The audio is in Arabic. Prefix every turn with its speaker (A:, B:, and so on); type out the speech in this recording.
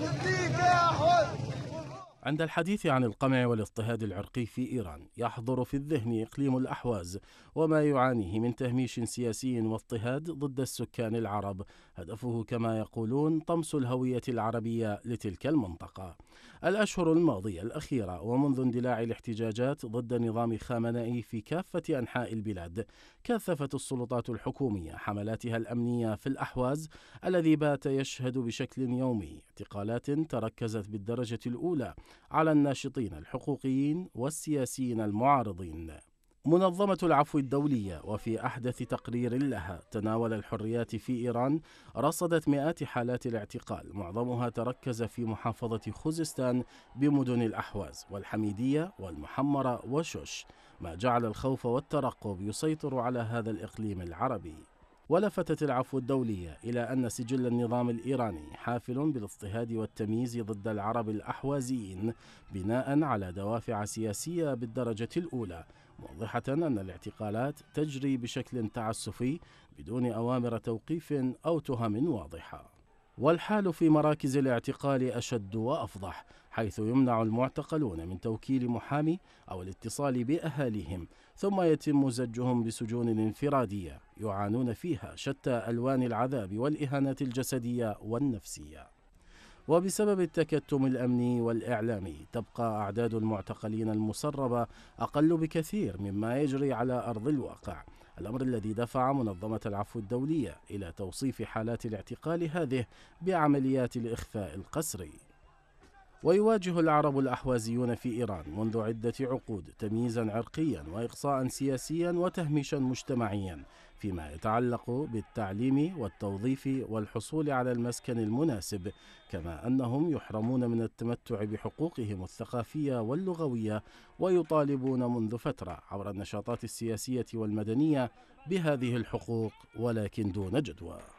A: Let's عند الحديث عن القمع والاضطهاد العرقي في إيران يحضر في الذهن إقليم الأحواز وما يعانيه من تهميش سياسي واضطهاد ضد السكان العرب هدفه كما يقولون طمس الهوية العربية لتلك المنطقة الأشهر الماضية الأخيرة ومنذ اندلاع الاحتجاجات ضد نظام خامنئي في كافة أنحاء البلاد كثفت السلطات الحكومية حملاتها الأمنية في الأحواز الذي بات يشهد بشكل يومي اعتقالات تركزت بالدرجة الأولى على الناشطين الحقوقيين والسياسيين المعارضين منظمة العفو الدولية وفي أحدث تقرير لها تناول الحريات في إيران رصدت مئات حالات الاعتقال معظمها تركز في محافظة خوزستان بمدن الأحواز والحميدية والمحمرة وشوش ما جعل الخوف والترقب يسيطر على هذا الإقليم العربي ولفتت العفو الدولية إلى أن سجل النظام الإيراني حافل بالاضطهاد والتمييز ضد العرب الأحوازيين بناء على دوافع سياسية بالدرجة الأولى موضحة أن الاعتقالات تجري بشكل تعسفي بدون أوامر توقيف أو تهم واضحة والحال في مراكز الاعتقال أشد وأفضح حيث يمنع المعتقلون من توكيل محامي أو الاتصال بأهاليهم ثم يتم زجهم بسجون انفرادية يعانون فيها شتى ألوان العذاب والإهانات الجسدية والنفسية وبسبب التكتم الأمني والإعلامي تبقى أعداد المعتقلين المسربة أقل بكثير مما يجري على أرض الواقع الأمر الذي دفع منظمة العفو الدولية إلى توصيف حالات الاعتقال هذه بعمليات الإخفاء القسري ويواجه العرب الأحوازيون في إيران منذ عدة عقود تمييزا عرقيا وإقصاء سياسيا وتهميشا مجتمعيا فيما يتعلق بالتعليم والتوظيف والحصول على المسكن المناسب كما أنهم يحرمون من التمتع بحقوقهم الثقافية واللغوية ويطالبون منذ فترة عبر النشاطات السياسية والمدنية بهذه الحقوق ولكن دون جدوى